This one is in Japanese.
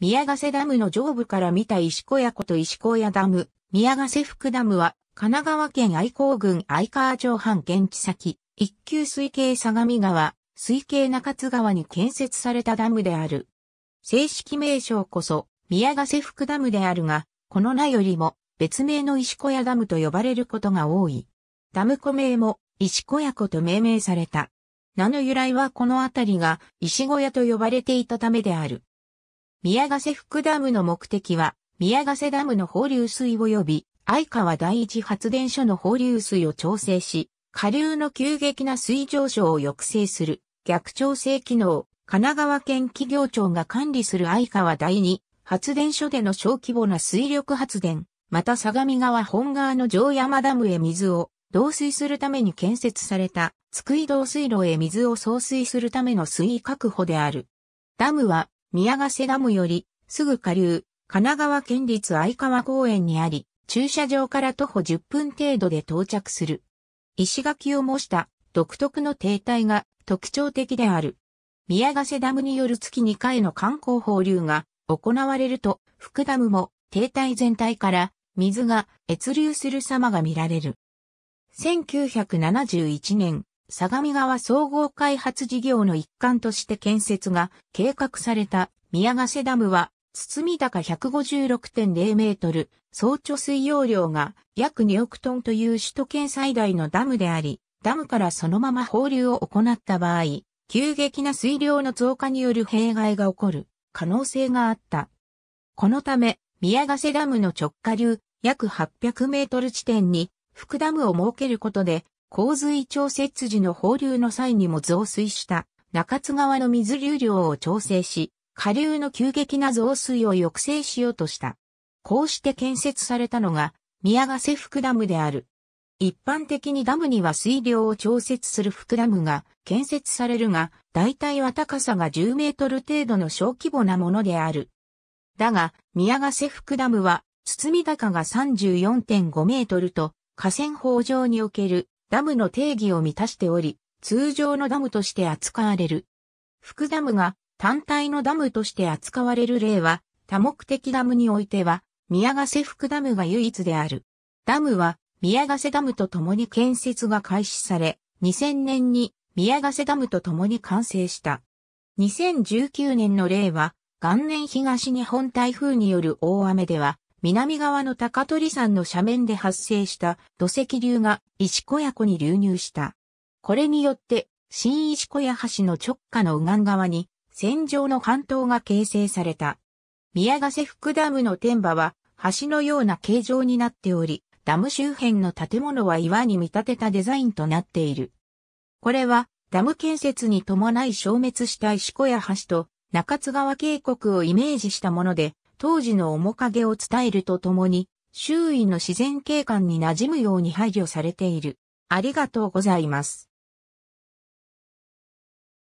宮ヶ瀬ダムの上部から見た石小屋湖と石小屋ダム、宮ヶ瀬福ダムは、神奈川県愛甲郡愛川町藩現地先、一級水系相模川、水系中津川に建設されたダムである。正式名称こそ、宮ヶ瀬福ダムであるが、この名よりも、別名の石小屋ダムと呼ばれることが多い。ダム湖名も、石小屋湖と命名された。名の由来はこの辺りが、石小屋と呼ばれていたためである。宮ヶ瀬福ダムの目的は、宮ヶ瀬ダムの放流水及び、相川第一発電所の放流水を調整し、下流の急激な水上昇を抑制する逆調整機能、神奈川県企業庁が管理する相川第二発電所での小規模な水力発電、また相模川本川の城山ダムへ水を導水するために建設された津久井道水路へ水を送水するための水位確保である。ダムは宮ヶ瀬ダムより、すぐ下流、神奈川県立相川公園にあり、駐車場から徒歩10分程度で到着する。石垣を模した独特の停滞が特徴的である。宮ヶ瀬ダムによる月2回の観光放流が行われると、福ダムも停滞全体から水が越流する様が見られる。1971年、相模川総合開発事業の一環として建設が計画された宮ヶ瀬ダムは、堤高156.0メートル、総貯水容量が約2億トンという首都圏最大のダムであり、ダムからそのまま放流を行った場合、急激な水量の増加による弊害が起こる可能性があった。このため、宮ヶ瀬ダムの直下流約800メートル地点に、副ダムを設けることで、洪水調節時の放流の際にも増水した中津川の水流量を調整し、下流の急激な増水を抑制しようとした。こうして建設されたのが宮ヶ瀬福ダムである。一般的にダムには水量を調節する福ダムが建設されるが、大体は高さが10メートル程度の小規模なものである。だが、宮ヶ瀬福ダムは、堤高が34.5メートルと、河川法上におけるダムの定義を満たしており、通常のダムとして扱われる。副ダムが単体のダムとして扱われる例は、多目的ダムにおいては、宮ヶ瀬副ダムが唯一である。ダムは、宮ヶ瀬ダムと共に建設が開始され、2000年に宮ヶ瀬ダムと共に完成した。2019年の例は、元年東日本台風による大雨では、南側の高取山の斜面で発生した土石流が石小屋湖に流入した。これによって、新石小屋橋の直下の右岸側に、線状の半島が形成された。宮ヶ瀬福ダムの天馬は、橋のような形状になっており、ダム周辺の建物は岩に見立てたデザインとなっている。これは、ダム建設に伴い消滅した石小屋橋と中津川渓谷をイメージしたもので、当時の面影を伝えるとともに、周囲の自然景観に馴染むように配慮されている。ありがとうございます。